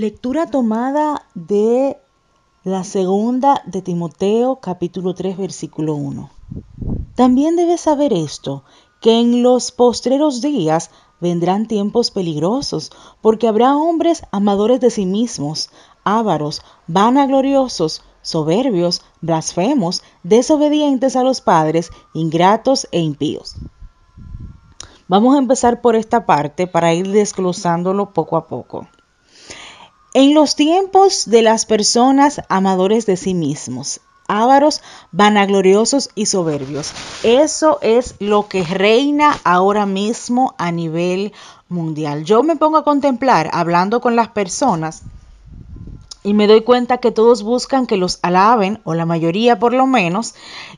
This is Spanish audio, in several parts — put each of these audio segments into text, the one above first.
Lectura tomada de la segunda de Timoteo capítulo 3 versículo 1. También debes saber esto, que en los postreros días vendrán tiempos peligrosos, porque habrá hombres amadores de sí mismos, ávaros, vanagloriosos, soberbios, blasfemos, desobedientes a los padres, ingratos e impíos. Vamos a empezar por esta parte para ir desglosándolo poco a poco. En los tiempos de las personas amadores de sí mismos, ávaros, vanagloriosos y soberbios. Eso es lo que reina ahora mismo a nivel mundial. Yo me pongo a contemplar, hablando con las personas, y me doy cuenta que todos buscan que los alaben, o la mayoría por lo menos,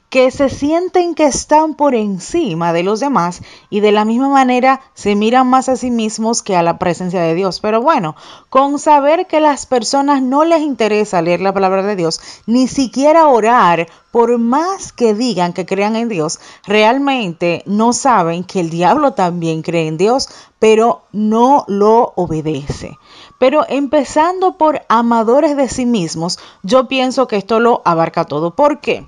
que se sienten que están por encima de los demás y de la misma manera se miran más a sí mismos que a la presencia de Dios. Pero bueno, con saber que las personas no les interesa leer la palabra de Dios, ni siquiera orar, por más que digan que crean en Dios, realmente no saben que el diablo también cree en Dios, pero no lo obedece. Pero empezando por amadores de sí mismos, yo pienso que esto lo abarca todo. ¿Por qué?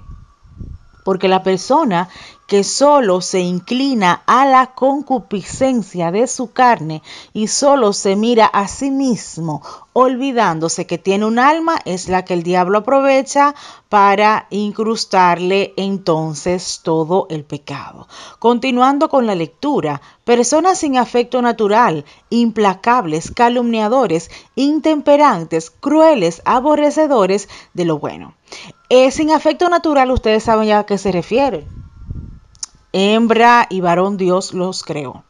porque la persona que solo se inclina a la concupiscencia de su carne y solo se mira a sí mismo, olvidándose que tiene un alma, es la que el diablo aprovecha para incrustarle entonces todo el pecado. Continuando con la lectura, personas sin afecto natural, implacables, calumniadores, intemperantes, crueles, aborrecedores de lo bueno sin afecto natural, ustedes saben ya a qué se refiere. Hembra y varón Dios los creó.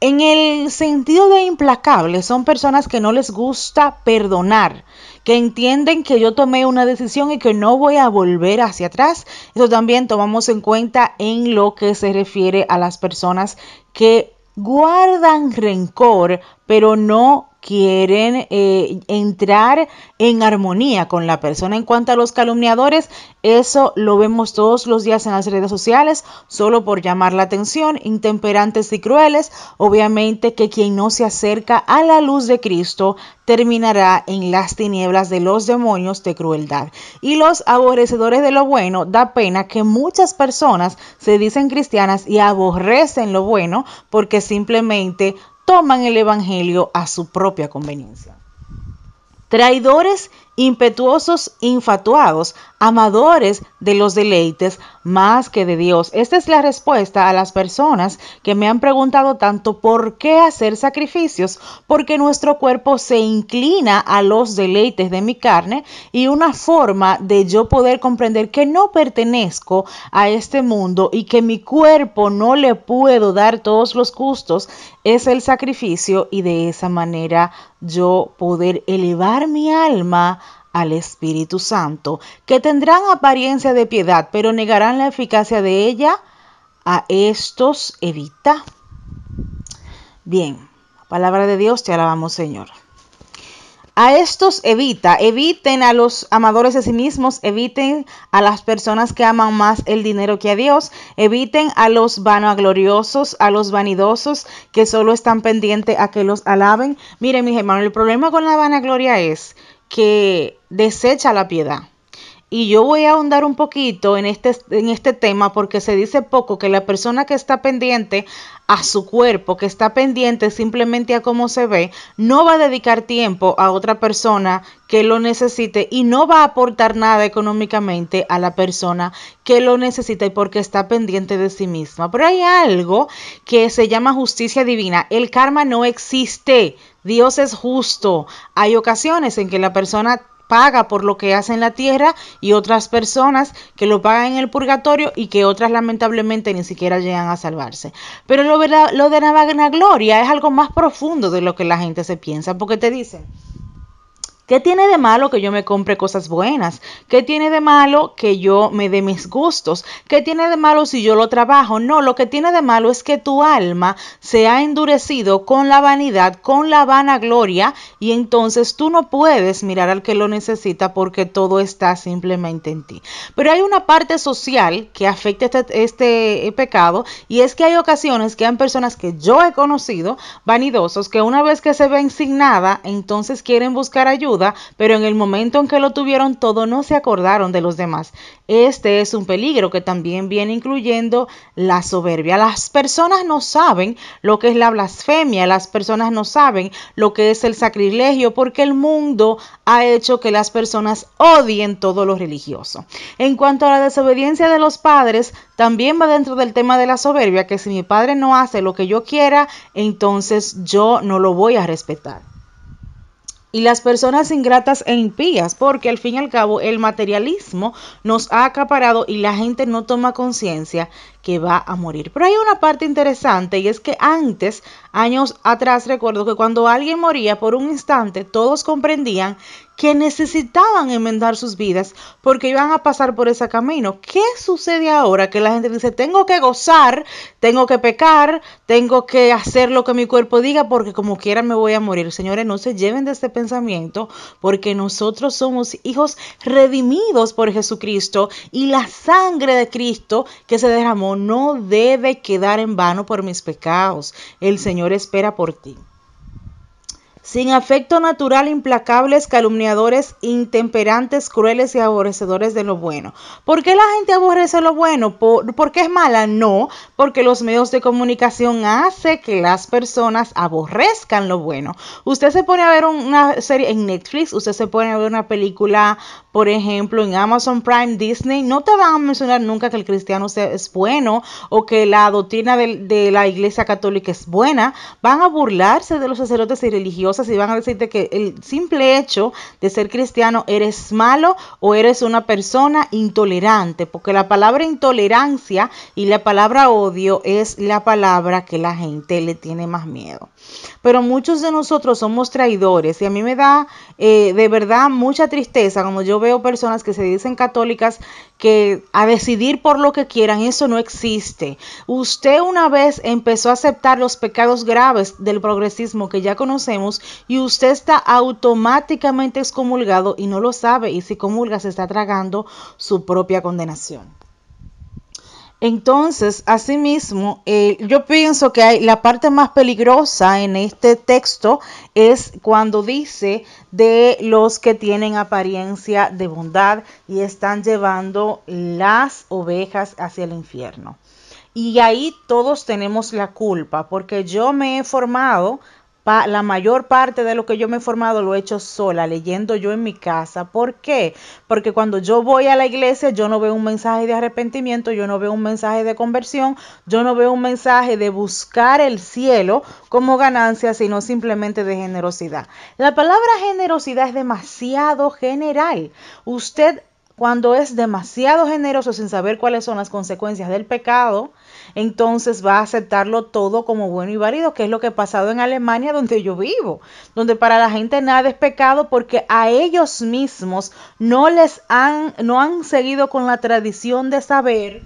En el sentido de implacable, son personas que no les gusta perdonar, que entienden que yo tomé una decisión y que no voy a volver hacia atrás. Eso también tomamos en cuenta en lo que se refiere a las personas que guardan rencor, pero no quieren eh, entrar en armonía con la persona. En cuanto a los calumniadores, eso lo vemos todos los días en las redes sociales, solo por llamar la atención, intemperantes y crueles. Obviamente que quien no se acerca a la luz de Cristo terminará en las tinieblas de los demonios de crueldad. Y los aborrecedores de lo bueno, da pena que muchas personas se dicen cristianas y aborrecen lo bueno porque simplemente toman el Evangelio a su propia conveniencia. Traidores impetuosos, infatuados, amadores de los deleites más que de Dios. Esta es la respuesta a las personas que me han preguntado tanto por qué hacer sacrificios, porque nuestro cuerpo se inclina a los deleites de mi carne y una forma de yo poder comprender que no pertenezco a este mundo y que mi cuerpo no le puedo dar todos los gustos es el sacrificio y de esa manera yo poder elevar mi alma al Espíritu Santo, que tendrán apariencia de piedad, pero negarán la eficacia de ella, a estos evita. Bien, palabra de Dios, te alabamos Señor. A estos evita, eviten a los amadores de sí mismos, eviten a las personas que aman más el dinero que a Dios, eviten a los vanagloriosos, a los vanidosos que solo están pendientes a que los alaben. Miren mis hermanos, el problema con la vanagloria es que desecha la piedad. Y yo voy a ahondar un poquito en este, en este tema porque se dice poco que la persona que está pendiente a su cuerpo, que está pendiente simplemente a cómo se ve, no va a dedicar tiempo a otra persona que lo necesite y no va a aportar nada económicamente a la persona que lo necesita y porque está pendiente de sí misma. Pero hay algo que se llama justicia divina. El karma no existe. Dios es justo. Hay ocasiones en que la persona paga por lo que hace en la tierra y otras personas que lo pagan en el purgatorio y que otras lamentablemente ni siquiera llegan a salvarse. Pero lo de lo de gloria es algo más profundo de lo que la gente se piensa, porque te dicen... ¿Qué tiene de malo que yo me compre cosas buenas? ¿Qué tiene de malo que yo me dé mis gustos? ¿Qué tiene de malo si yo lo trabajo? No, lo que tiene de malo es que tu alma se ha endurecido con la vanidad, con la vanagloria, y entonces tú no puedes mirar al que lo necesita porque todo está simplemente en ti. Pero hay una parte social que afecta este, este eh, pecado y es que hay ocasiones que hay personas que yo he conocido, vanidosos, que una vez que se ven sin entonces quieren buscar ayuda pero en el momento en que lo tuvieron todo no se acordaron de los demás. Este es un peligro que también viene incluyendo la soberbia. Las personas no saben lo que es la blasfemia, las personas no saben lo que es el sacrilegio porque el mundo ha hecho que las personas odien todo lo religioso. En cuanto a la desobediencia de los padres, también va dentro del tema de la soberbia, que si mi padre no hace lo que yo quiera, entonces yo no lo voy a respetar y las personas ingratas e impías, porque al fin y al cabo el materialismo nos ha acaparado y la gente no toma conciencia que va a morir. Pero hay una parte interesante y es que antes, años atrás, recuerdo que cuando alguien moría por un instante, todos comprendían que necesitaban enmendar sus vidas porque iban a pasar por ese camino. ¿Qué sucede ahora? Que la gente dice, tengo que gozar, tengo que pecar, tengo que hacer lo que mi cuerpo diga porque como quiera me voy a morir. Señores, no se lleven de este pensamiento porque nosotros somos hijos redimidos por Jesucristo y la sangre de Cristo que se derramó no debe quedar en vano por mis pecados. El Señor espera por ti. Sin afecto natural, implacables, calumniadores, intemperantes, crueles y aborrecedores de lo bueno. ¿Por qué la gente aborrece lo bueno? ¿Por, qué es mala? No, porque los medios de comunicación hacen que las personas aborrezcan lo bueno. Usted se pone a ver una serie en Netflix, usted se pone a ver una película por ejemplo, en Amazon Prime Disney no te van a mencionar nunca que el cristiano es bueno o que la doctrina de, la iglesia católica es buena. Van a burlarse de los sacerdotes y religiosas y van a decirte que el simple hecho de ser cristiano eres malo o eres una persona intolerante, porque la palabra intolerancia y la palabra odio es la palabra que la gente le tiene más miedo. Pero muchos de nosotros somos traidores y a mí me da eh, de verdad mucha tristeza como yo veo personas que se dicen católicas que a decidir por lo que quieran, eso no existe. Usted una vez empezó a aceptar los pecados graves del progresismo que ya conocemos y usted está automáticamente excomulgado y no lo sabe y si comulga se está tragando su propia condenación. Entonces, asimismo, eh, yo pienso que la parte más peligrosa en este texto es cuando dice de los que tienen apariencia de bondad y están llevando las ovejas hacia el infierno. Y ahí todos tenemos la culpa, porque yo me he formado la mayor parte de lo que yo me he formado lo he hecho sola, leyendo yo en mi casa. ¿Por qué? Porque cuando yo voy a la iglesia, yo no veo un mensaje de arrepentimiento, yo no veo un mensaje de conversión, yo no veo un mensaje de buscar el cielo como ganancia, sino simplemente de generosidad. La palabra generosidad es demasiado general. Usted cuando es demasiado generoso sin saber cuáles son las consecuencias del pecado, entonces va a aceptarlo todo como bueno y válido, que es lo que ha pasado en Alemania donde yo vivo, donde para la gente nada es pecado porque a ellos mismos no les han, no han seguido con la tradición de saber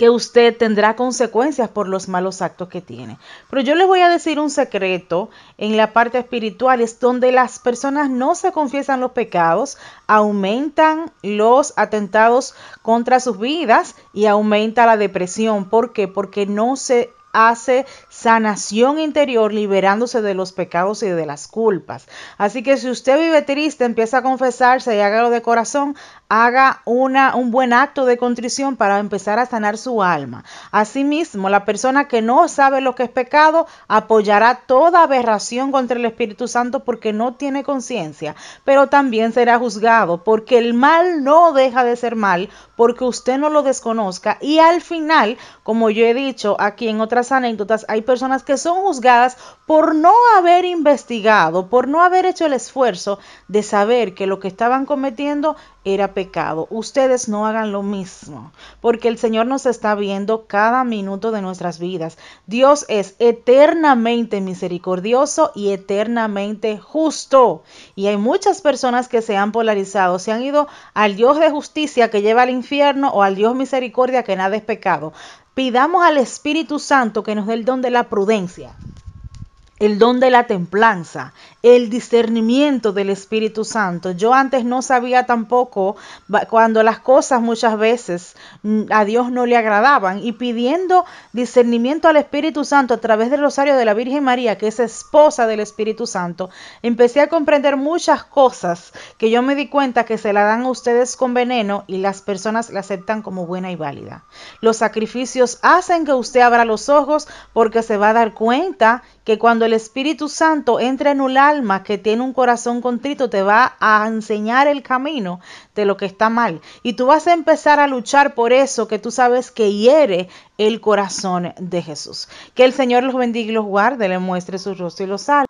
que usted tendrá consecuencias por los malos actos que tiene. Pero yo les voy a decir un secreto en la parte espiritual, es donde las personas no se confiesan los pecados, aumentan los atentados contra sus vidas y aumenta la depresión. ¿Por qué? Porque no se hace sanación interior liberándose de los pecados y de las culpas. Así que si usted vive triste, empieza a confesarse y hágalo de corazón, haga una, un buen acto de contrición para empezar a sanar su alma. Asimismo, la persona que no sabe lo que es pecado apoyará toda aberración contra el Espíritu Santo porque no tiene conciencia, pero también será juzgado porque el mal no deja de ser mal porque usted no lo desconozca y al final, como yo he dicho aquí en otras anécdotas, hay personas que son juzgadas por no haber investigado, por no haber hecho el esfuerzo de saber que lo que estaban cometiendo era pecado. Ustedes no hagan lo mismo, porque el Señor nos está viendo cada minuto de nuestras vidas. Dios es eternamente misericordioso y eternamente justo. Y hay muchas personas que se han polarizado, se han ido al Dios de justicia que lleva al infierno o al Dios misericordia que nada es pecado. Pidamos al Espíritu Santo que nos dé el don de la prudencia el don de la templanza, el discernimiento del Espíritu Santo. Yo antes no sabía tampoco cuando las cosas muchas veces mm, a Dios no le agradaban y pidiendo discernimiento al Espíritu Santo a través del rosario de la Virgen María, que es esposa del Espíritu Santo, empecé a comprender muchas cosas que yo me di cuenta que se la dan a ustedes con veneno y las personas la aceptan como buena y válida. Los sacrificios hacen que usted abra los ojos porque se va a dar cuenta que cuando el Espíritu Santo entra en un alma que tiene un corazón contrito, te va a enseñar el camino de lo que está mal. Y tú vas a empezar a luchar por eso que tú sabes que hiere el corazón de Jesús. Que el Señor los bendiga y los guarde, le muestre su rostro y los salve.